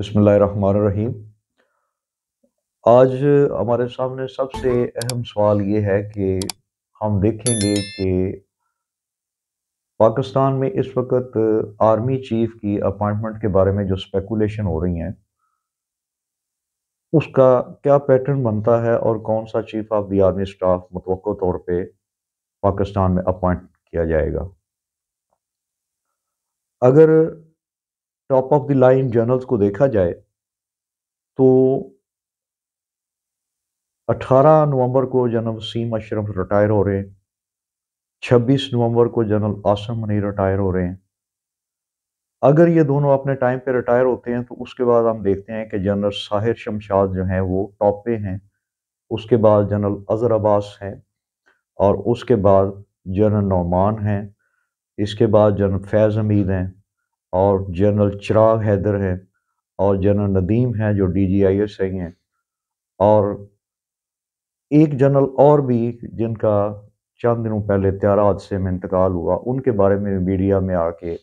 बसमीम आज हमारे सामने सबसे अहम सवाल ये है कि हम देखेंगे कि पाकिस्तान में इस वक्त आर्मी चीफ की अपॉइंटमेंट के बारे में जो स्पेकुलेशन हो रही हैं उसका क्या पैटर्न बनता है और कौन सा chief of the army staff मतव तौर पे पाकिस्तान में अपॉइंट किया जाएगा अगर top of the line generals को देखा जाए तो 18 नवंबर को जनरल सीम अशरफ रिटायर हो रहे हैं 26 नवंबर को जनरल आसम मनी रिटायर हो रहे हैं अगर ये दोनों अपने टाइम पे रिटायर होते हैं तो उसके बाद हम देखते हैं कि जनरल साहिर शमशाद जो हैं वो टॉप पे हैं उसके बाद जनरल अजहर अब्बास हैं और उसके बाद जनरल नौमान हैं इसके बाद जनरल फैज़ हमीद हैं और जनरल चिराग हैदर हैं और जनरल नदीम हैं जो डी जी आई एस आई हैं और एक जनरल और भी जिनका चंद दिनों पहले त्यारा हादसे में इंतकाल हुआ उनके बारे में मीडिया में आके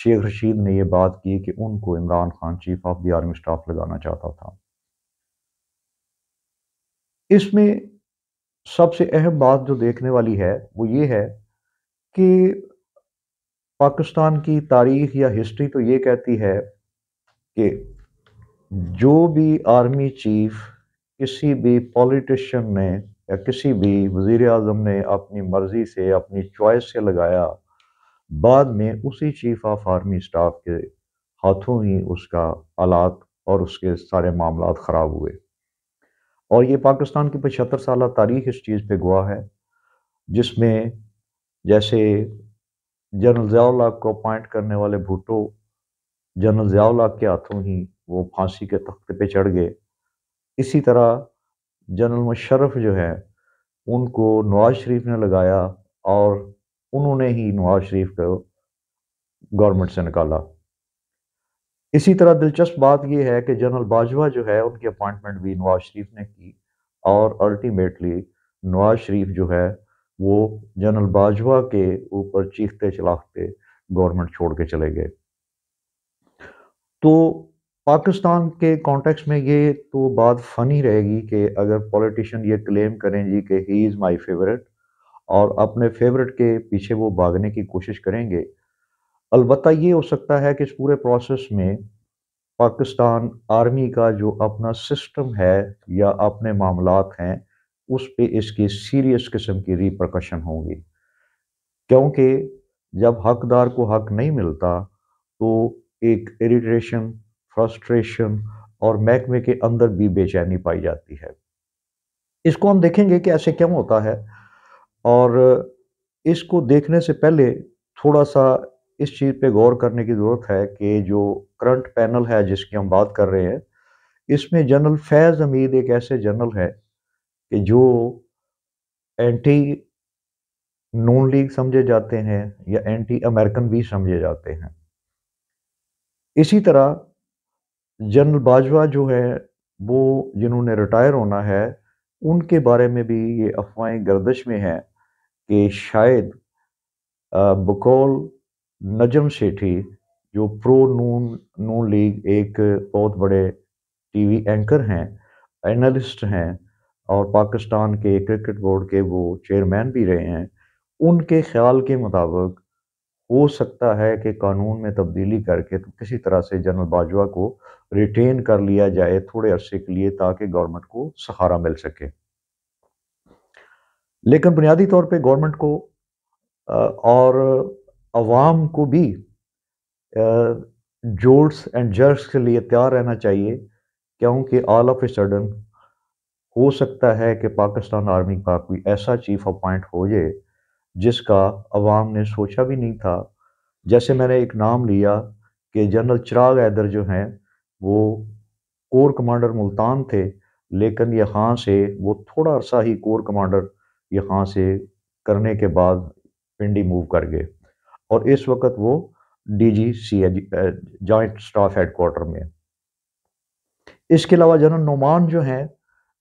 शेख रशीद ने ये बात की कि उनको Imran Khan chief of the army staff लगाना चाहता था इसमें सबसे अहम बात जो देखने वाली है वो ये है कि पाकिस्तान की तारीख या हिस्ट्री तो ये कहती है कि जो भी आर्मी चीफ किसी भी पॉलिटिशियन ने या किसी भी वज़ी अजम ने अपनी मर्ज़ी से अपनी चॉइस से लगाया बाद में उसी चीफ ऑफ आर्मी स्टाफ के हाथों ही उसका आलात और उसके सारे मामला ख़राब हुए और ये पाकिस्तान की पचहत्तर साल तारीख इस चीज़ पे गवाह है जिसमें जैसे जनरल जयाला को अपॉइंट करने वाले भुटो जनरल जयाला के हाथों ही वो फांसी के तख्ते पे चढ़ गए इसी तरह जनरल मुशरफ जो है उनको नवाज शरीफ ने लगाया और उन्होंने ही नवाज शरीफ को गवर्नमेंट से निकाला इसी तरह दिलचस्प बात यह है कि जनरल बाजवा जो है उनकी अपॉइंटमेंट भी नवाज शरीफ ने की और अल्टीमेटली नवाज शरीफ जो है वो जनरल बाजवा के ऊपर चीखते चलाखते गवर्नमेंट छोड़ के चले गए तो पाकिस्तान के कॉन्टेक्स्ट में ये तो बात फनी रहेगी कि अगर पॉलिटिशियन ये क्लेम करें जी कि ही इज़ माय फेवरेट और अपने फेवरेट के पीछे वो भागने की कोशिश करेंगे अलबत् ये हो सकता है कि इस पूरे प्रोसेस में पाकिस्तान आर्मी का जो अपना सिस्टम है या अपने मामलात हैं उस पे इसकी सीरियस किस्म की रिप्रकशन होंगी क्योंकि जब हकदार को हक नहीं मिलता तो एक इरिटेशन फ्रस्ट्रेशन और महकमे के अंदर भी बेचैनी पाई जाती है इसको हम देखेंगे कि ऐसे क्यों होता है और इसको देखने से पहले थोड़ा सा इस चीज़ पे गौर करने की ज़रूरत है कि जो करंट पैनल है जिसकी हम बात कर रहे हैं इसमें जनरल फैज़ हमीद एक ऐसे जनरल है कि जो एंटी नॉन लीग समझे जाते हैं या एंटी अमेरिकन भी समझे जाते हैं इसी तरह जनरल बाजवा जो है वो जिन्होंने रिटायर होना है उनके बारे में भी ये अफवाहें गर्दश में हैं कि शायद बकौल नजम सेठी जो प्रो नून नून लीग एक बहुत बड़े टीवी एंकर हैं एनालिस्ट हैं और पाकिस्तान के क्रिकेट बोर्ड के वो चेयरमैन भी रहे हैं उनके ख्याल के मुताबिक हो सकता है कि कानून में तब्दीली करके तो किसी तरह से जनरल बाजवा को रिटेन कर लिया जाए थोड़े अरसे के लिए ताकि गवर्नमेंट को सहारा मिल सके लेकिन बुनियादी तौर पे गवर्नमेंट को और आवाम को भी जोड़ एंड जर्स के लिए तैयार रहना चाहिए क्योंकि ऑल ऑफ ए सडन हो सकता है कि पाकिस्तान आर्मी का कोई ऐसा चीफ अपॉइंट हो जाए जिसका अवाम ने सोचा भी नहीं था जैसे मैंने एक नाम लिया कि जनरल चिराग हैदर जो हैं वो कोर कमांडर मुल्तान थे लेकिन यहाँ से वो थोड़ा सा ही कोर कमांडर यहाँ से करने के बाद पिंडी मूव कर गए और इस वक्त वो G C joint staff headquarter में इसके अलावा जनरल नुमान जो हैं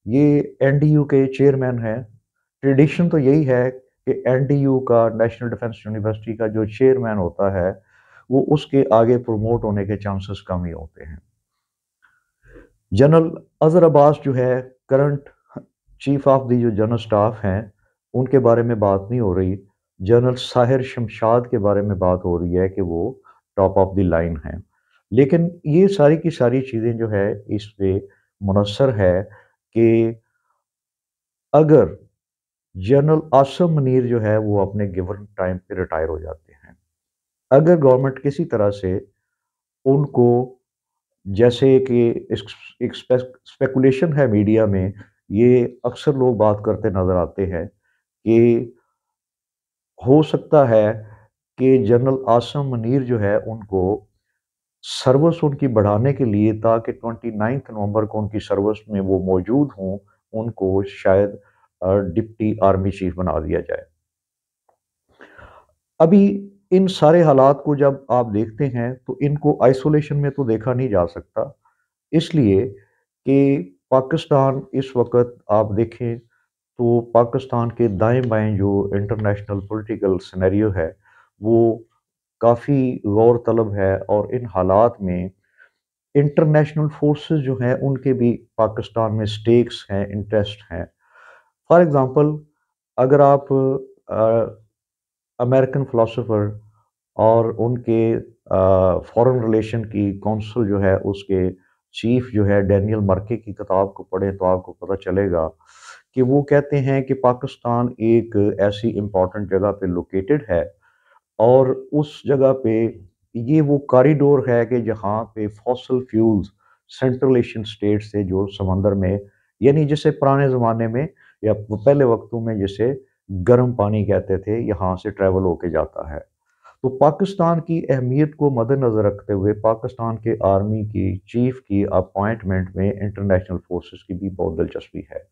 ये एनडीयू के चेयरमैन हैं ट्रेडिशन तो यही है कि एनडीयू का नेशनल डिफेंस यूनिवर्सिटी का जो चेयरमैन होता है वो उसके आगे प्रमोट होने के चांसेस कम ही होते हैं जनरल अजहर अब्बास जो है करंट चीफ ऑफ दी जो जनरल स्टाफ हैं उनके बारे में बात नहीं हो रही जनरल साहिर शमशाद के बारे में बात हो रही है कि वो टॉप ऑफ द लाइन हैं लेकिन ये सारी की सारी चीज़ें जो है इस पर मुनसर है कि अगर जनरल आसम मनीर जो है वो अपने गिवन टाइम पे रिटायर हो जाते हैं अगर गवर्नमेंट किसी तरह से उनको जैसे कि एक स्पेकुलेशन है मीडिया में ये अक्सर लोग बात करते नज़र आते हैं कि हो सकता है कि जनरल आसम मनीर जो है उनको सर्विस उनकी बढ़ाने के लिए ताकि ट्वेंटी नाइन्थ नवंबर को उनकी सर्विस में वो मौजूद हों उनको शायद डिप्टी आर्मी चीफ बना दिया जाए अभी इन सारे हालात को जब आप देखते हैं तो इनको आइसोलेशन में तो देखा नहीं जा सकता इसलिए कि पाकिस्तान इस वक्त आप देखें तो पाकिस्तान के दाएं बाएं जो इंटरनेशनल पॉलिटिकल सिनेरियो है वो काफ़ी गौर तलब है और इन हालात में इंटरनेशनल फोर्सेस जो हैं उनके भी पाकिस्तान में स्टेक्स हैं इंटरेस्ट हैं फॉर एग्ज़ाम्पल अगर आप अमेरिकन फलासफर और उनके फॉरेन रिलेशन की कौंसल जो है उसके चीफ जो है डैनियल मर्के की किताब को पढ़ें तो आपको पता चलेगा कि वो कहते हैं कि पाकिस्तान एक ऐसी इम्पॉर्टेंट जगह पे लोकेटेड है और उस जगह पे ये वो कॉरिडोर है कि जहाँ पे fossil fuels central Asian state से जो समंदर में यानी जैसे पुराने ज़माने में या पहले वक्तों में जैसे गर्म पानी कहते थे यहाँ से ट्रैवल होके जाता है तो पाकिस्तान की अहमियत को मद्दनज़र रखते हुए पाकिस्तान के आर्मी की चीफ की अपॉइंटमेंट में इंटरनेशनल फोर्सेस की भी बहुत दिलचस्पी है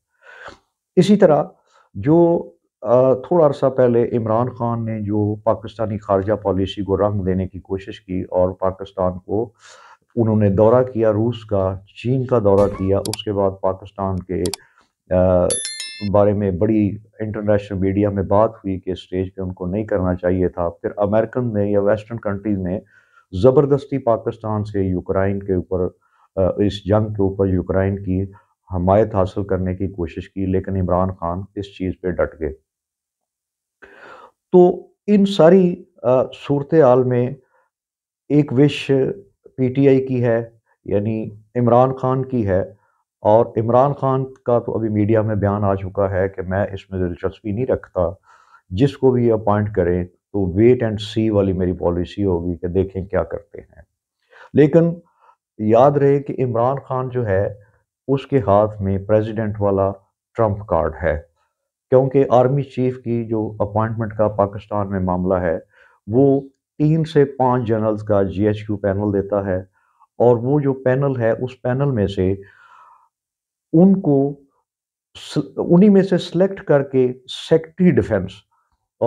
इसी तरह जो थोड़ा अरसा पहले इमरान खान ने जो पाकिस्तानी खारजा पॉलिसी को रंग देने की कोशिश की और पाकिस्तान को उन्होंने दौरा किया रूस का चीन का दौरा किया उसके बाद पाकिस्तान के आ, बारे में बड़ी इंटरनेशनल मीडिया में बात हुई कि स्टेज पे उनको नहीं करना चाहिए था फिर अमेरिकन ने या वेस्टर्न कंट्रीज़ ने ज़बरदस्ती पाकिस्तान से यूक्राइन के ऊपर इस जंग के ऊपर यूक्राइन की हमायत हासिल करने की कोशिश की लेकिन इमरान खान इस चीज़ पे डट गए तो इन सारी सूरत हाल में एक विश पीटीआई की है यानी इमरान खान की है और इमरान खान का तो अभी मीडिया में बयान आ चुका है कि मैं इसमें दिलचस्पी नहीं रखता जिसको भी अपॉइंट करें तो वेट एंड सी वाली मेरी पॉलिसी होगी कि देखें क्या करते हैं लेकिन याद रहे कि इमरान खान जो है उसके हाथ में प्रेसिडेंट वाला ट्रम्प कार्ड है क्योंकि आर्मी चीफ की जो अपॉइंटमेंट का पाकिस्तान में मामला है वो तीन से पाँच जनरल्स का जीएचक्यू पैनल देता है और वो जो पैनल है उस पैनल में से उनको उन्हीं में से सिलेक्ट करके सेक्रेटरी डिफेंस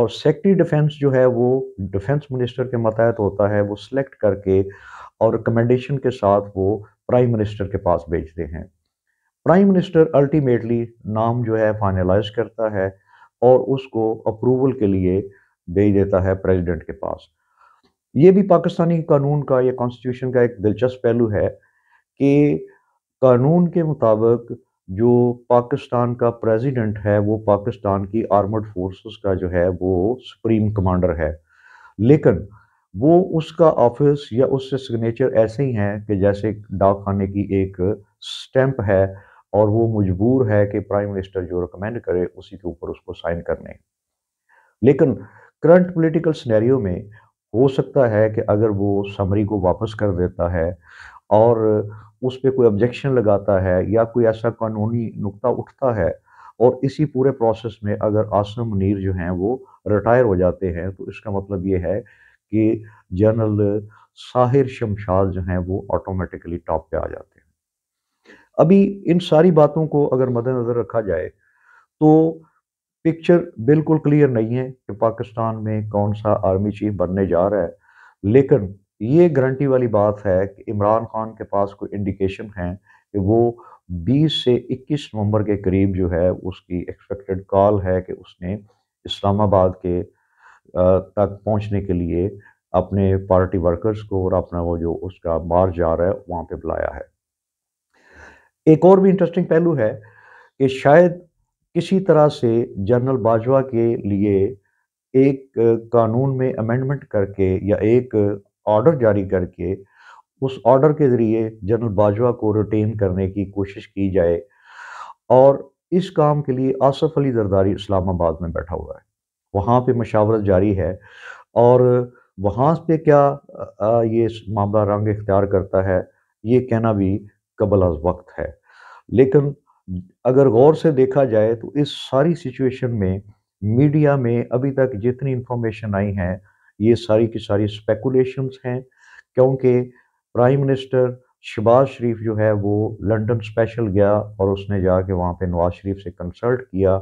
और सेक्रेटरी डिफेंस जो है वो डिफेंस मिनिस्टर के मतहत होता है वो सिलेक्ट करके और रिकमेंडेशन के साथ वो प्राइम मिनिस्टर के पास भेजते हैं प्राइम मिनिस्टर अल्टीमेटली नाम जो है फाइनलाइज करता है और उसको अप्रूवल के लिए भेज देता है प्रेसिडेंट के पास ये भी पाकिस्तानी कानून का या कॉन्स्टिट्यूशन का एक दिलचस्प पहलू है कि कानून के मुताबिक जो पाकिस्तान का प्रेसिडेंट है वो पाकिस्तान की आर्मड फोर्सेस का जो है वो सुप्रीम कमांडर है लेकिन वो उसका ऑफिस या उससे सिग्नेचर ऐसे ही हैं कि जैसे डाक खाने की एक स्टैंप है और वो मजबूर है कि प्राइम मिनिस्टर जो रिकमेंड करे उसी के ऊपर उसको साइन करने लेकिन करंट पॉलिटिकल सिनेरियो में हो सकता है कि अगर वो समरी को वापस कर देता है और उस पर कोई ऑब्जेक्शन लगाता है या कोई ऐसा कानूनी नुकता उठता है और इसी पूरे प्रोसेस में अगर आसम मुनीर जो हैं वो रिटायर हो जाते हैं तो इसका मतलब ये है कि जनरल साहिर शमशाद जो हैं वो ऑटोमेटिकली टॉप पे आ जाते हैं अभी इन सारी बातों को अगर मद्देनजर रखा जाए तो पिक्चर बिल्कुल क्लियर नहीं है कि पाकिस्तान में कौन सा आर्मी चीफ बनने जा रहा है लेकिन ये गारंटी वाली बात है कि इमरान खान के पास कोई इंडिकेशन है कि वो 20 से 21 नवंबर के करीब जो है उसकी एक्सपेक्टेड कॉल है कि उसने इस्लामाबाद के तक पहुंचने के लिए अपने पार्टी वर्कर्स को और अपना वो जो उसका मार जा रहा है वहाँ पे बुलाया है एक और भी इंटरेस्टिंग पहलू है कि शायद किसी तरह से जनरल बाजवा के लिए एक कानून में अमेंडमेंट करके या एक ऑर्डर जारी करके उस ऑर्डर के ज़रिए जनरल बाजवा को रिटेन करने की कोशिश की जाए और इस काम के लिए आसफ अली जरदारी इस्लामाबाद में बैठा हुआ है वहाँ पे मशावरत जारी है और वहाँ पे क्या ये मामला रंग इख्तियार करता है ये कहना भी कबल अज वक्त है लेकिन अगर गौर से देखा जाए तो इस सारी सिचुएशन में मीडिया में अभी तक जितनी इंफॉर्मेशन आई है ये सारी की सारी स्पेकुलेशंस हैं क्योंकि प्राइम मिनिस्टर शबाज शरीफ जो है वो लंदन स्पेशल गया और उसने जाके वहाँ पे नवाज शरीफ से कंसल्ट किया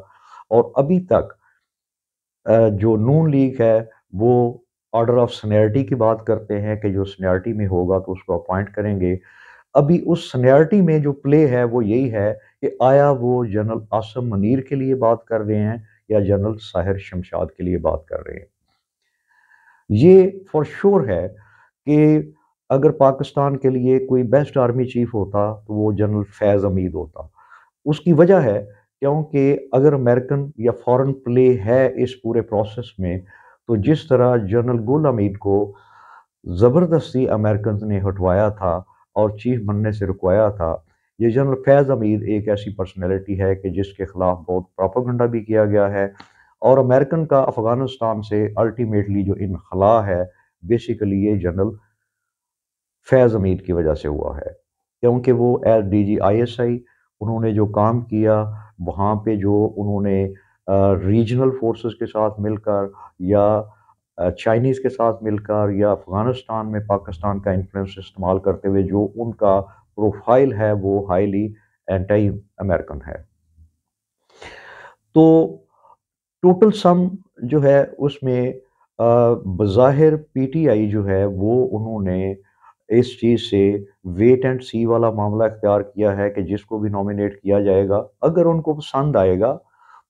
और अभी तक जो नून लीग है वो ऑर्डर ऑफ सीनियरिटी की बात करते हैं कि जो सीनियरिटी में होगा तो उसको अपॉइंट करेंगे अभी उस सनियरिटी में जो प्ले है वो यही है कि आया वो जनरल आसम मनीर के लिए बात कर रहे हैं या जनरल साहिर शमशाद के लिए बात कर रहे हैं ये फॉर श्योर sure है कि अगर पाकिस्तान के लिए कोई बेस्ट आर्मी चीफ होता तो वो जनरल फैज़ अमीद होता उसकी वजह है क्योंकि अगर अमेरिकन या फॉरेन प्ले है इस पूरे प्रोसेस में तो जिस तरह जनरल गुल अमीद को ज़बरदस्ती अमेरिकन ने हटवाया था और चीफ बनने से रुकवाया था ये जनरल फैज़ अमीर एक ऐसी पर्सनैलिटी है कि जिसके ख़िलाफ़ बहुत प्रापोगंडा भी किया गया है और अमेरिकन का अफ़गानिस्तान से अल्टीमेटली जो इनखला है बेसिकली ये जनरल फैज़ अमीर की वजह से हुआ है क्योंकि वो as D G I S I उन्होंने जो काम किया वहाँ पे जो उन्होंने रीजनल फोर्सेस के साथ मिलकर या चाइनीज़ के साथ मिलकर या अफ़गानिस्तान में पाकिस्तान का इन्फ्लुएंस इस्तेमाल करते हुए जो उनका प्रोफाइल है वो हाईली एंटी अमेरिकन है तो टोटल सम जो है उसमें बज़ाहिर पीटीआई जो है वो उन्होंने इस चीज़ से वेट एंड सी वाला मामला इख्तियार किया है कि जिसको भी नॉमिनेट किया जाएगा अगर उनको पसंद आएगा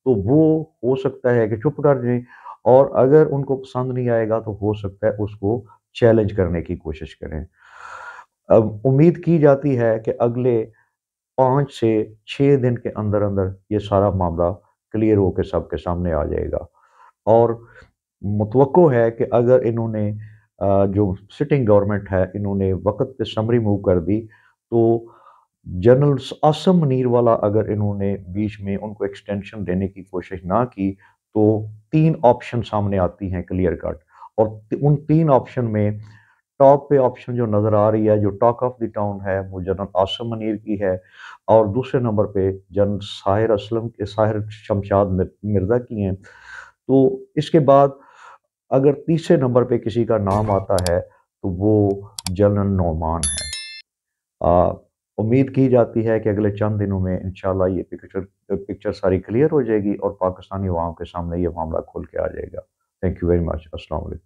तो वो हो सकता है कि चुप कर जाए और अगर उनको पसंद नहीं आएगा तो हो सकता है उसको चैलेंज करने की कोशिश करें अब उम्मीद की जाती है कि अगले पाँच से छः दिन के अंदर अंदर ये सारा मामला क्लियर होकर सबके सामने आ जाएगा और मुतव है कि अगर इन्होंने जो सिटिंग गवर्नमेंट है इन्होंने वक्त पे समरी मूव कर दी तो जनरल असम नीर वाला अगर इन्होंने बीच में उनको एक्सटेंशन देने की कोशिश ना की तो तीन ऑप्शन सामने आती हैं क्लियर कट और उन तीन ऑप्शन में टॉप पे ऑप्शन जो नज़र आ रही है जो टॉक ऑफ द टाउन है वो जनरल आसम मनीर की है और दूसरे नंबर पे जनरल साहिर असलम के साहिर शमशाद मिर्ज़ा की हैं तो इसके बाद अगर तीसरे नंबर पे किसी का नाम आता है तो वो जनरल नौमान है आ, उम्मीद की जाती है कि अगले चंद दिनों में इन ये पिक्चर पिक्चर सारी क्लियर हो जाएगी और पाकिस्तानी अवाम के सामने ये मामला खुल के आ जाएगा थैंक यू वेरी मच असल